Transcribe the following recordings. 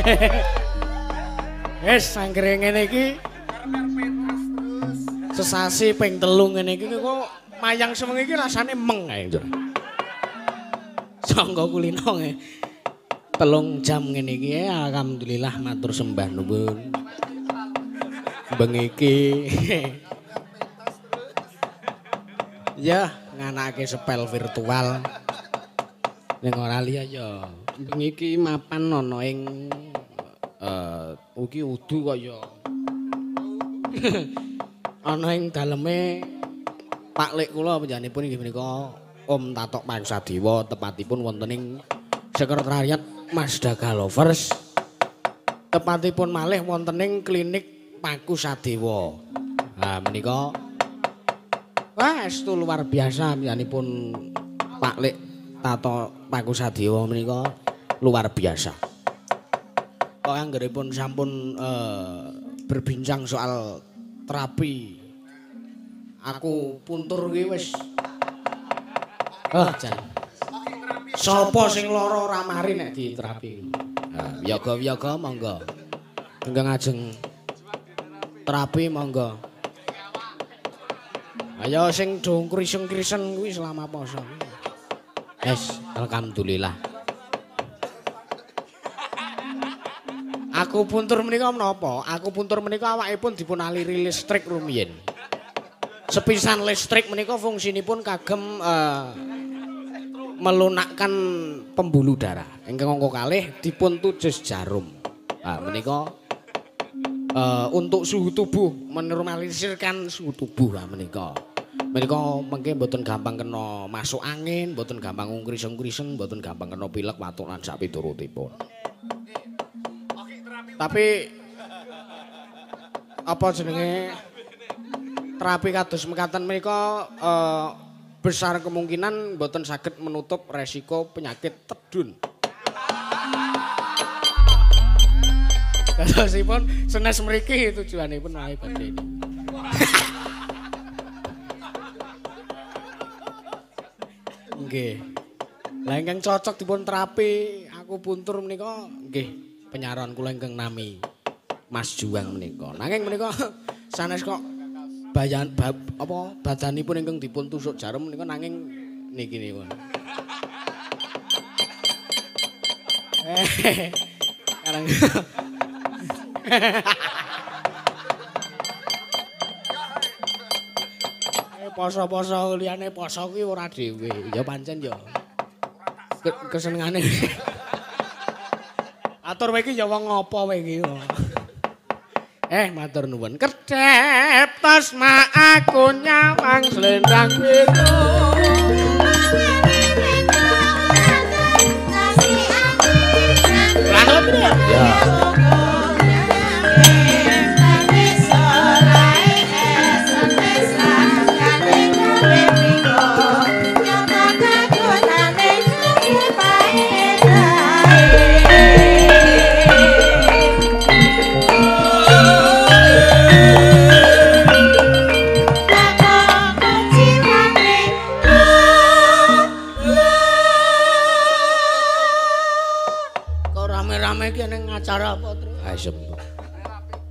Wes sanggre ngene iki. Sesasi ping telu ngene iki kok mayang semeng iki rasane meng ae. Sangga kulino nge. Telung jam ngene iki eh, alhamdulillah matur sembah nuwun. Beng iki. ya, nganake sepel virtual. Neng ora liya ya. Bengi iki mapan ana ing eh iki udu kaya ana ing daleme paklik Lek kula panjenenganipun inggih menika Om Tatok Pangsadewa tepatipun wonten ing sekretariat Mas Dagalovers tepatipun malih wonten ing klinik Paku Sadewa. Ha menika wah itu luar biasa panjenenganipun Pak Lek tata pakusadewa menika luar biasa. Kok anggerepun sampun uh, berbincang soal terapi. Aku puntur iki wis. Oh, jan. Sopo sing lara ora mari nek diterapi. Yoga-yoga monggo. Enggang ajeng. Terapi monggo. Ayo sing dongkri sing krisen kuwi selama poso. Es, alhamdulillah. Aku puntur menika menapa? Aku puntur menika awakipun dipun aliri listrik rumiyin. Sepisan listrik menika fungsinipun kagem uh, melunakkan pembuluh darah. Ingkang angka kalih dipun tujus jarum. Ah uh, menika uh, untuk suhu tubuh menormalisirkan suhu tubuh lah menika. mereka mungkin boten gampang kena masuk angin, boten gampang ngungkris-ngungkrisen, boten gampang kena pilek, watuk lan sak piturutipun. Tapi apa jenenge terapi kados mekaten mereka eh, besar kemungkinan boten sakit menutup resiko penyakit tedun. Kalau sih pun senes meriki tujuan ini pun naik pada ini. nggih. Lah ingkang cocok dipun terapi aku puntur menika nggih penyaron kula ingkang nami Mas Juang menika. Nanging menika sanes kok bayan bab apa badanipun ingkang dipun tusuk jarum menika nanging niki niku. Eh, Sekarang poso-poso liyane poso kuwi ora dhewe. Ya pancen ya. Kesenengane. Atur wae iki ya wong apa wae iki. Eh matur nuwun. Kedep tas ma aku nyawang selendang itu. Lanut ya. Yeah.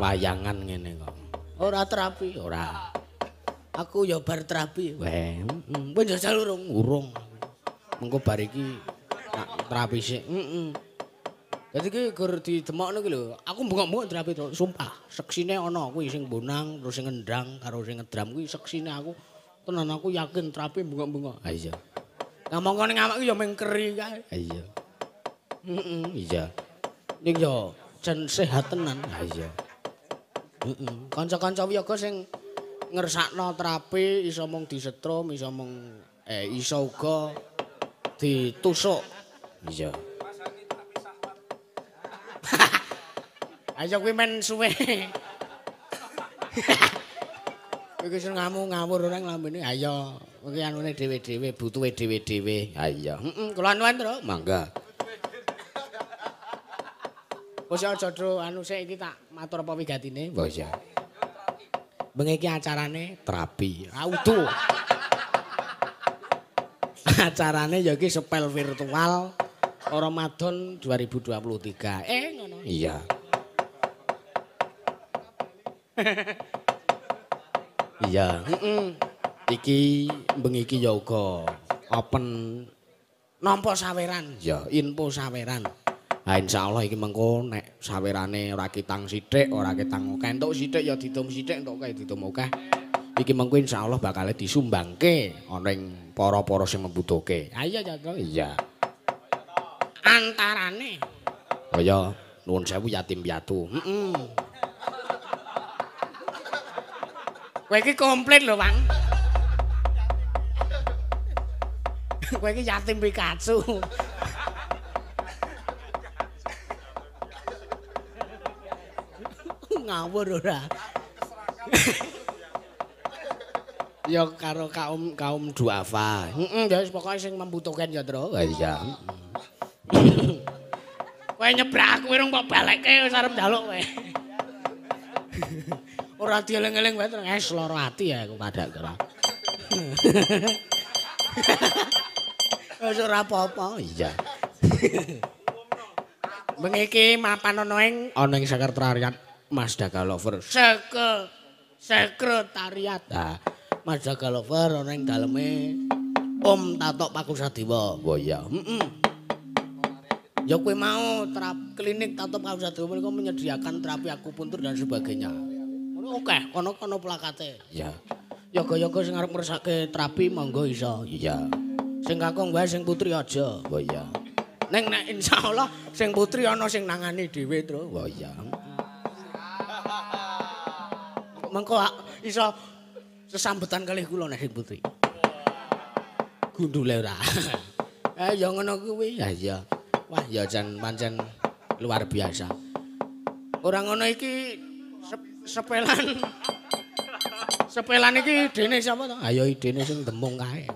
wayangan ngene kok. Ora terapi, ora. Aku ya bar terapi. Weh, kowe yo salurung, urung. Mengko bar iki tak terapi sik. Heeh. Jadi ki gur didemokno ki lho, aku bengok-bengok terapi terus sumpah. Seksine ana kuwi sing bonang, terus sing ngendang karo sing ngedram kuwi seksine aku. Tenan aku yakin terapi bengok-bengok. Ha iya. Ngomongane ngamak ki ya mengkeri kae. Ha iya. Heeh, iya. Ning yo jen sehat tenan. Ha iya. Heeh. Kanca-kanca wiyaga sing ngersakno terapi iso mung disetrum, iso mung eh iso uga ditusuk. Iya. Ayo kuwi men suwe. Kowe sing ngamu ngawur ora nglambene ayo. Kowe anune dhewe-dhewe butuhe dhewe-dhewe. Ayo. Heeh, kula nuwun, Tru. Mangga. Wes aja, Tru, anu sik iki tak Atur apa wigatine? Oh iya. Bengi iki acarane terapi. Auto. acarane ya iki spell virtual Ramadan 2023. Eh ngono. Iya. Iya, heeh. Iki bengi iki ya uga open nampa saweran. Ya, info saweran. Ha insya Allah iki mengko nek sawerane ora kitang sithik, ora kitang akeh entuk sithik ya ditum sithik entuk kae ditum akeh. Iki mengko insya Allah bakal disumbangke ana ing para-para sing mbutuhke. Ha iya ya Iya. Antarane kaya oh, nuwun sewu yatim piatu. Heeh. Mm -mm. Kowe iki komplit lho, Bang. Kowe iki yatim pikacu. ngawur ora. Ya karo kaum-kaum duafa. Heeh, ya pokoke sing membutuhkan ya, Tru. Lah iya. Kowe nyebrak kowe rung kok balekke wis arep njaluk kowe. Ora dieling-eling wae, Tru. Es loro ati ya aku padha kira. Wis ora apa-apa, iya. Mengiki mapan ana ing ana ing sekretariat Mas Daka Lover. Sekel, sekretariat. Nah, Mas Daka Lover orang yang dalamnya Om Tatok Paku Sadiwa. Oh iya. Mm -mm. Ya kue mau terap, klinik Tatok Paku Sadiwa mereka menyediakan terapi aku puntur dan sebagainya. Oke, okay, kono-kono pelakate. Iya. Yoga-yoga sing arep ngrasake terapi monggo iso. Iya. Sing kakung wae sing putri aja. Oh iya. Neng nek insyaallah sing putri ana sing nangani dhewe, Tru. Oh iya. mengko iso sesambetan kalih kula nek sing putri. Gundule ora. Eh ya ngono kuwi. ya, ya. Wah ya jan pancen luar biasa. Orang ngono iki sepelan. Sepelan iki dene sapa to? Ayo ah, idene sing demung kae.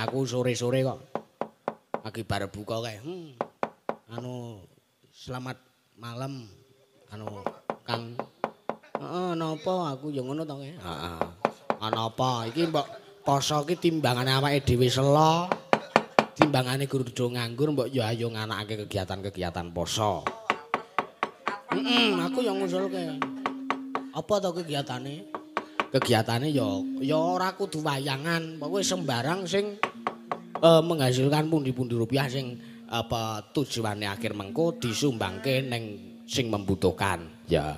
Aku sore-sore kok. Aki bar buka kae. Hmm. Anu selamat malam anu Kang Heeh, napa aku ya ngono to kae. Heeh. Ana ah, apa? Iki mbok poso iki timbangane awake dhewe selo. Timbangane gurudo nganggur mbok yo ayo nganakake kegiatan-kegiatan poso. Heeh, aku ya ngusulke. Apa to kegiatane? Kegiatane ya ya ora kudu wayangan, pokoke sembarang sing uh, menghasilkan pundi-pundi rupiah sing apa tujuane akhir mengko disumbangke ning sing membutuhkan. Ya.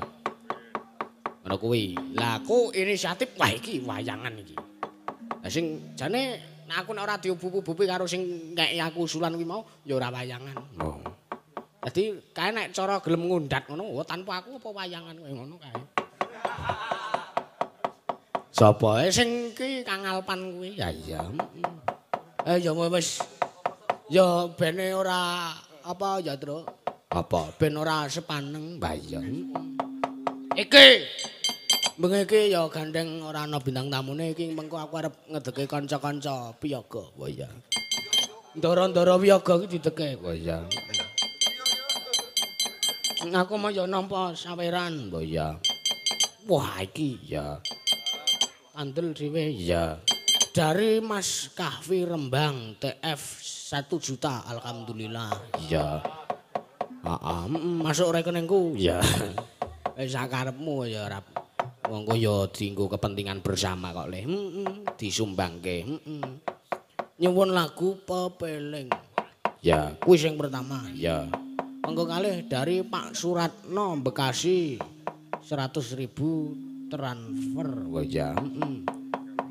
ana kuwi lah aku inisiatif wah iki wayangan iki lah sing jane aku nek ora diubu-ubupi karo sing ngeki aku usulan kuwi mau ya ora wayangan oh dadi kae nek cara gelem ngundhat ngono oh, tanpa aku apa wayangan kuwi ngono kae Sopo, eh, sing iki kang alpan kuwi ya iya eh ya wis ya bene ora apa ya tru apa ben ora sepaneng mbayang iki bengi ya gandeng ora ana bintang tamune iki mengko aku arep ngedeke kanca-kanca piyaga. Oh iya. Ndara-ndara piyaga iki dideke. Oh iya. Ngaku mau ya nampa saweran. Oh iya. Wah iki ya. Andel dhewe ya. Dari Mas Kahfi Rembang TF 1 juta alhamdulillah. Iya. Heeh, masuk rekeningku. Iya. Wis sakarepmu ya, Rap. Monggo ya dienggo kepentingan bersama kok le. Heeh, mm -mm, disumbangke. Heeh. Mm -mm. Nyuwun lagu Pepeling. Ya, kuwi sing pertama. Ya. Monggo kalih dari Pak Suratno Bekasi 100.000 transfer. Oh ya. Sinom Mm -mm.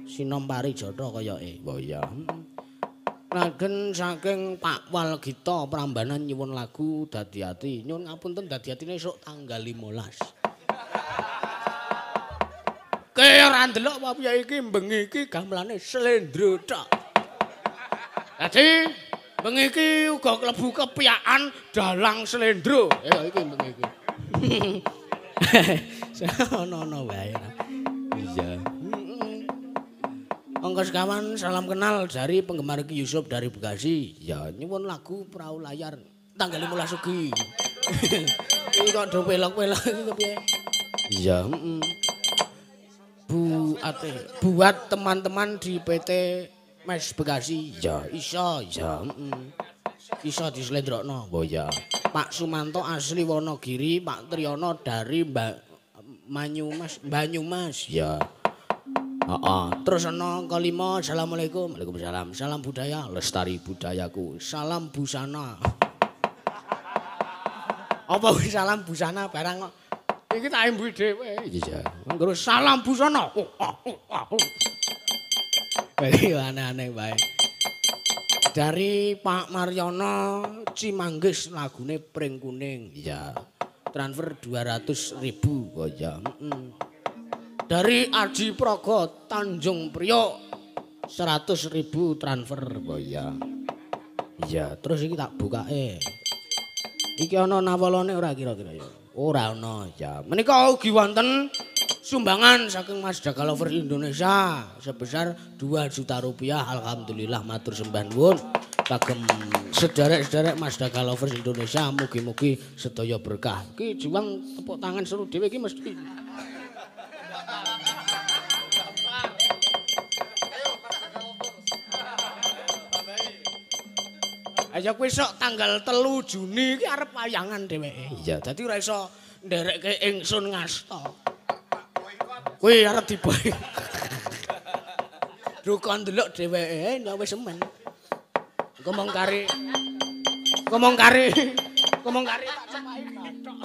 Sinompari jodoh koyoke. Oh ya. Lagen saking Pak Wal Gita Prambanan nyuwun lagu Dadi Ati. Nyuwun ngapunten Dadi Ati esuk tanggal 15. ora ndelok wae piye iki bengi iki gamelane slendro tok. Dadi bengi iki uga klebu kepiyakan dalang slendro. Ya iki bengi iki. Ono-ono wae. Iya. Monggo sekawan salam kenal dari penggemar Ki Yusuf dari Bekasi. Ya nyuwun lagu perahu layar tanggal 15 Sugi. Iki kok do pelok-pelok iki kepiye? Iya, heeh. bu ate buat teman-teman di PT Mes Bekasi ya iso ya iso di Sledrokno oh ya Pak Sumanto asli Wonogiri Pak Triyono dari Mbak Manyumas Banyumas ya Oh, oh. Terus ana kalimo Assalamualaikum Waalaikumsalam Salam budaya Lestari budayaku Salam busana Apa salam busana Barang kok Iki tak embu dhewe. Iya. Engko salam busana. Bali aneh-aneh bae. Dari Pak Maryono Cimanggis lagune Pring Kuning. Iya. Transfer 200 ribu. Oh iya. Dari Aji Progo Tanjung Priok 100 ribu transfer. Oh iya. Iya, terus iki tak buka eh. Iki ana nawalane ora kira-kira ya. Ora ana ya. Menika ugi wonten sumbangan saking Mas Lovers Indonesia sebesar 2 juta rupiah. Alhamdulillah matur sembah nuwun kagem sederek-sederek Mas Lovers Indonesia mugi-mugi sedaya berkah. Ki juang tepuk tangan seru dhewe iki mesti. Ayo kuwi sok tanggal 3 Juni iki arep wayangan dheweke. Iya, dadi ora iso nderekke ingsun ngasta. Kuwi arep dibae. Dukon delok dheweke nggawe semen. Ngomong kari. Ngomong kari. Ngomong kari tak cemai kathok.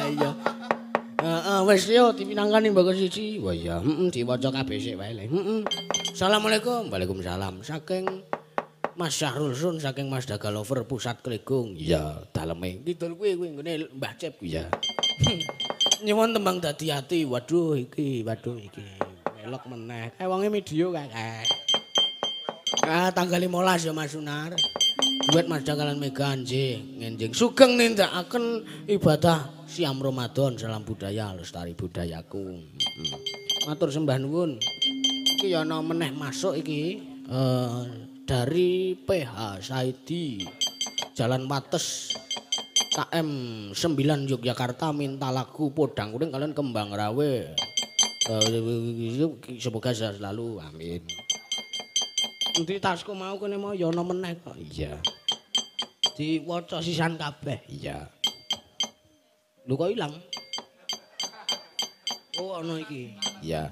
Ayo. Heeh, wis yo dipinangkani mbok siji. Wah ya, heeh diwaca kabeh sik wae. Heeh. Assalamualaikum. Waalaikumsalam. Saking Mas Syahrul Sun saking Mas Dagalover Pusat Kelegung. Iya, daleme. Kidul kuwi kuwi ngene Mbah Cep. Iya. Nyuwun tembang dadi ati. Waduh iki, waduh iki. Melok meneh. Kae eh, wonge media kae. Ah, tanggal 15 ya Mas Sunar. Duit Mas Dagalan Mega anjing, nginjing. Sugeng nindakaken ibadah siam Ramadan salam budaya lestari budayaku. Hmm. Matur sembah nuwun. iki ana meneh masuk iki uh, dari PH Saidi Jalan Wates KM 9 Yogyakarta minta lagu podang kuning kalian kembang rawe eh, semoga selalu amin nanti tasku mau kene mau yono meneh kok iya di wocok sisan kabeh iya lu kok hilang oh ono iki iya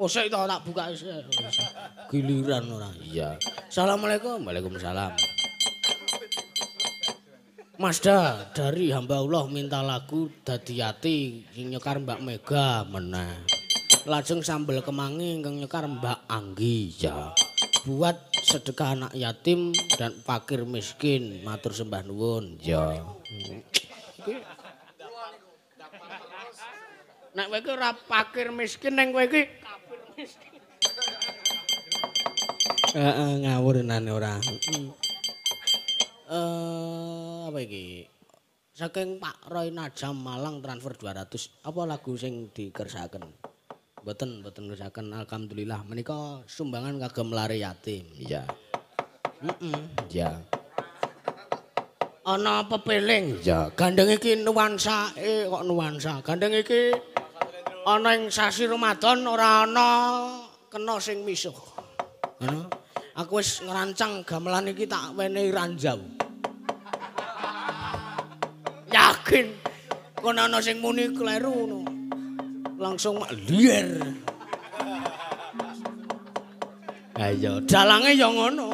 Oh, saya tak buka sih. Giliran orang. Iya. Assalamualaikum. Waalaikumsalam. Masda dari hamba Allah minta lagu dadi ati nyekar Mbak Mega meneh. Lajeng sambel kemangi kang nyekar Mbak Anggi ya. Buat sedekah anak yatim dan fakir miskin matur sembah nuwun ya. Nek kowe ora fakir miskin neng kowe iki Heeh, eh, ngawur nane ora. Eh, apa iki? Saking Pak Roy Najam Malang transfer 200. Apa lagu sing dikersakan? Boten, boten kersakan. Alhamdulillah menika sumbangan kagem lari yatim. Iya. Heeh, iya. Ana pepeling. Ya, gandeng iki nuansa eh kok nuansa. Gandeng iki ana ing sasi Ramadan ora ana kena sing misuh. Aku wis ngerancang gamelan iki tak wene ranjau. Yakin kon ana sing muni kleru no. Langsung liyer. Ayo dalange ya ngono.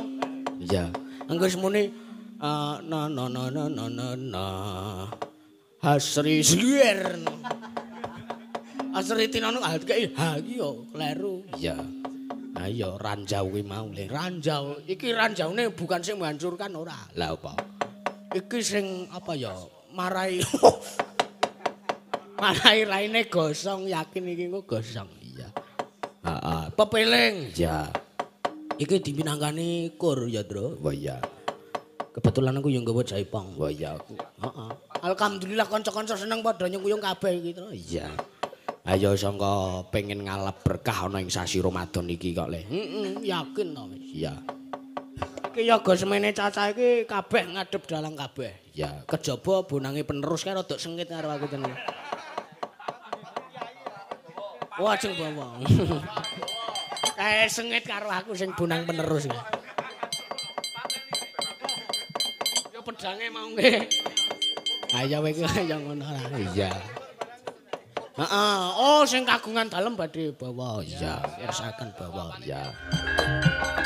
Iya. Engko muni uh, ah, na na na na na na. Hasri liyer. No. Asritin anu ha ah, iki ah, ha iki yo kleru. Iya. Ah yo ranjau kuwi mau le ranjau. Iki ranjaune bukan sing menghancurkan ora. Lah apa? Iki sing apa yo marai. marai raine gosong yakin iki engko gosong. Iya. Heeh. Pepeling. Iya. Iki dipinangkani kur ya, Dro. Wah iya. Kebetulan aku yo nggawa jaipong. Wah iya aku. Heeh. Alhamdulillah kanca-kanca seneng padha nyung kuyung kabeh iki, Dro. Iya. Ayo sangka pengen ngalap berkah ana ing sasi Ramadan iki kok Le. Mm -mm, yakin to wis. Iya. Ki yoga semene cacah iki kabeh ngadep dalang kabeh. Ya, kejaba bonange penerus kae rada sengit karo aku tenan. Wah, jeng bawa. Eh sengit karo aku sing bonang penerus. Ya pedange mau nggih. Ayo kowe yo ngono lah. Iya. Heeh, oh sing kagungan dalem badhe bawa. Iya, yeah. rasakan bawa. Iya.